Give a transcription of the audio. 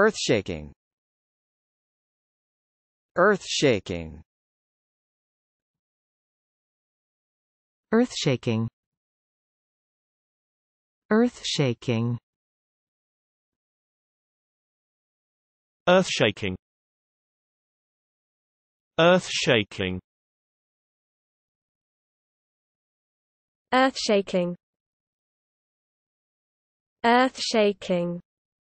Earthshaking Earthshaking Earthshaking Earthshaking Earthshaking Earthshaking Earthshaking Earthshaking